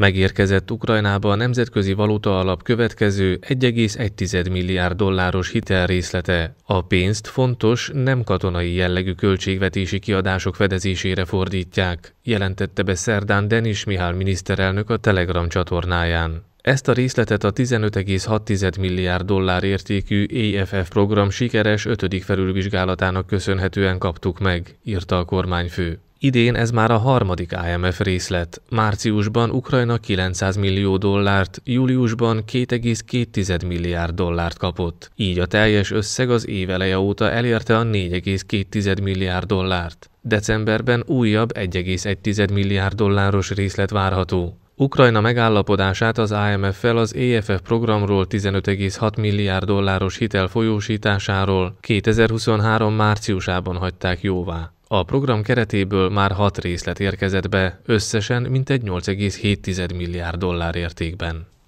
Megérkezett Ukrajnába a Nemzetközi Valuta Alap következő 1,1 milliárd dolláros hitelrészlete. A pénzt fontos, nem katonai jellegű költségvetési kiadások fedezésére fordítják, jelentette be szerdán Denis Mihály miniszterelnök a Telegram csatornáján. Ezt a részletet a 15,6 milliárd dollár értékű EFF program sikeres ötödik felülvizsgálatának köszönhetően kaptuk meg, írta a kormányfő. Idén ez már a harmadik IMF részlet. Márciusban Ukrajna 900 millió dollárt, júliusban 2,2 milliárd dollárt kapott. Így a teljes összeg az éveleje óta elérte a 4,2 milliárd dollárt. Decemberben újabb 1,1 milliárd dolláros részlet várható. Ukrajna megállapodását az IMF-fel az EFF programról 15,6 milliárd dolláros hitel folyósításáról 2023 márciusában hagyták jóvá. A program keretéből már hat részlet érkezett be, összesen mintegy 8,7 milliárd dollár értékben.